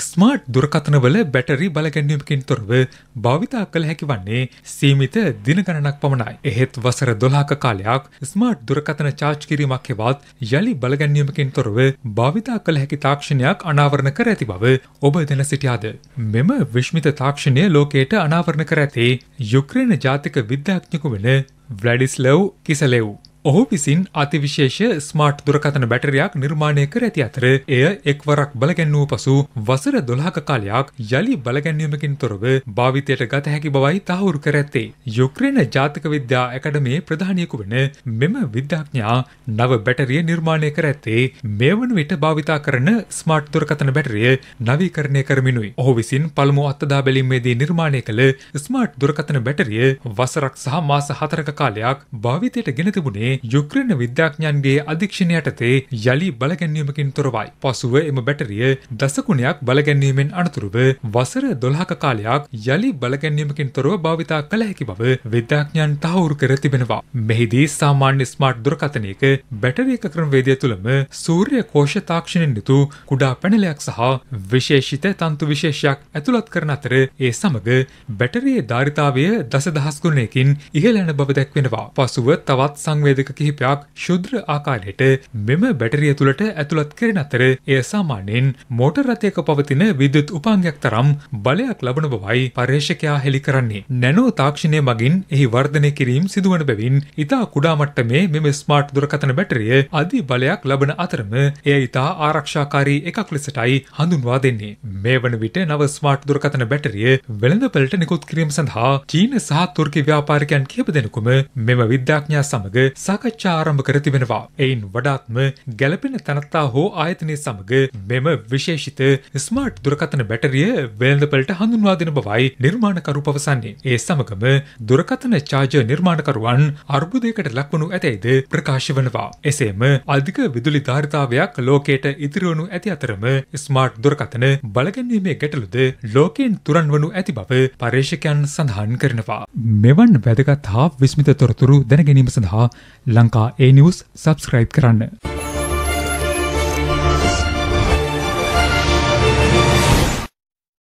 Smart දුරකතනවල battery බලගැන්වීමකින් තොරව භාවිතා කළ හැකි වන්නේ සීමිත දින ගණනක් පමණයි. එහෙත් වසර 12ක කාලයක් ස්මාර්ට් දුරකතන චාර්ජ් කිරීමක් හෙවත් යලි බලගැන්වීමකින් තොරව භාවිතා කළ හැකි තාක්ෂණයක් අනාවරණ කර ඇති බව ඔබ දැන සිටියාද? මෙම විශ්මිත තාක්ෂණය ලෝකයට අනාවරණ කර ඇති යුක්‍රේන ජාතික විද්‍යාඥයෙකු වන ව්ලැඩිස්ලව් කිසලෙව් ඔහු විසින් අතිවිශේෂ ස්මාර්ට් දුරකතන බැටරයක් නිර්මාණය කර ඇති අතර එය එක්වරක් බලගැන්වූ පසු වසර දොළහක කාලයක් යළි බලගැන්වීමකින් තොරව භාවිතයට ගත හැකි බවයි තහවුරු කර ඇත්තේ. යුක්‍රේන ජාතික විද්‍යා ඇකඩමේ ප්‍රධානයකු වන මෙම විද්‍යාඥා නව බැටරිය නිර්මාණය කර ඇත්තේ මේ වන විට භාවිතා කරන ස්මාර්ට් දුරකතන බැටරිය නවීකරණය කරමිනුයි. ඔහු විසින් පළමු අත්තදා බැලීමේදී නිර්මාණය කළ ස්මාර්ට් දුරකතන බැටරිය වසරක් සහ මාස හතරක කාලයක් භාවිතයට ගෙන තිබුණේ වන්නේ යුක්‍රේන විද්‍යාඥයන්ගේ අධීක්ෂණය යටතේ යළි බලගැන්වීමකින් තොරවයි. පසුව එම බැටරිය දසකුණයක් බලගැන්වීමෙන් අනතුරුව වසර 12ක කාලයක් යළි බලගැන්වීමකින් තොරව භාවිතා කළ හැකි බව විද්‍යාඥයන් තහවුරු කර තිබෙනවා. මෙහිදී සාමාන්‍ය ස්මාර්ට් දුරකථනයක බැටරි එක ක්‍රමවේදය තුළම සූර්ය කෝෂ තාක්ෂණයෙන් යුතු කුඩා පැනලයක් සහ විශේෂිත තන්තු විශේෂයක් ඇතුළත් කරන අතර ඒ සමග බැටරියේ ධාරිතාවය දසදහස් ගුණයකින් ඉහළ යන බව දැක්වෙනවා. පසුව තවත් සංවේදක දෙක කිහිපයක් ශුද්‍ර ආකාරයට මෙම බැටරිය තුළට ඇතුළත් කරන අතර එය සාමාන්‍යයෙන් මෝටර් රථයක පවතින විදුත් උපාංගයක් තරම් බලයක් ලබන බවයි පර්යේෂකයා හෙළි කරන්නේ. නැනෝ තාක්ෂණය මගින් එහි වර්ධනය කිරීම සිදුවන බැවින් ඉතා කුඩා මට්ටමේ මෙම ස්මාර්ට් දුරකථන බැටරිය අධි බලයක් ලබන අතරම එය ඉතා ආරක්ෂාකාරී එකක් ලෙසටයි හඳුන්වා දෙන්නේ. මේ වන විට නව ස්මාර්ට් දුරකථන බැටරිය වෙළඳ පෙළට නිකුත් කිරීම සඳහා චීන සහ තුර්කි ව්‍යාපාරිකයන් කිහිප දෙනෙකුම මෙම විද්‍යාඥයා සමග සාකච්ඡා ආරම්භ කර තිබෙනවා. එයින් වඩාත්ම ගැළපෙන තනත්තා හෝ ආයතනය සමග මෙම විශේෂිත ස්මාර්ට් දුරකථන බැටරිය වෙළඳපලට හඳුන්වා දෙන බවයි නිර්මාණකරු පවසන්නේ. ඒ සමගම දුරකථන චාර්ජර් නිර්මාණකරුවන් අර්බුදයකට ලක්වනු ඇතැයිද ප්‍රකාශ වනවා. එසේම අධික විදුලි ධාරිතාවයක් ලෝකයට ඉතිරවනු ඇති අතරම ස්මාර්ට් දුරකථන බලගැනීමේ ගැටලුද ලෝකයෙන් තුරන් වනු ඇති බව පර්ේෂකයන් සඳහන් කරනවා. මෙවන් වැදගත් හා විස්මිත තොරතුරු දැනගැනීම සඳහා ලංකා ඒ නිවුස් සබස්ක්‍රයිබ් කරන්න.